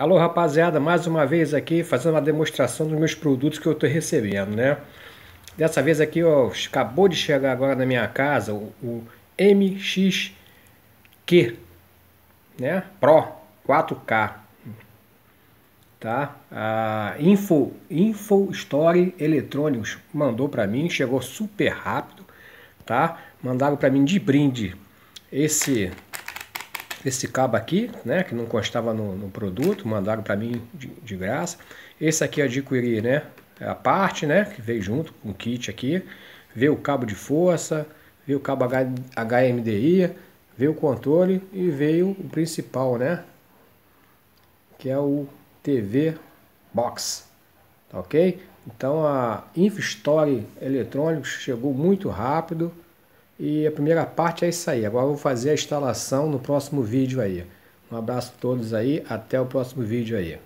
Alô, rapaziada, mais uma vez aqui fazendo uma demonstração dos meus produtos que eu estou recebendo, né? Dessa vez aqui, ó, acabou de chegar agora na minha casa o, o MXQ, né? Pro 4K, tá? A Info, Info Story Eletrônicos mandou para mim, chegou super rápido, tá? Mandaram para mim de brinde esse esse cabo aqui, né, que não constava no, no produto, mandaram para mim de, de, graça. Esse aqui eu adquiri, né, a parte, né, que veio junto com o kit aqui. Veio o cabo de força, veio o cabo H, HMDI, veio o controle e veio o principal, né, que é o TV Box, tá ok? Então a Infostory Eletrônicos chegou muito rápido, e a primeira parte é isso aí. Agora eu vou fazer a instalação no próximo vídeo aí. Um abraço a todos aí, até o próximo vídeo aí.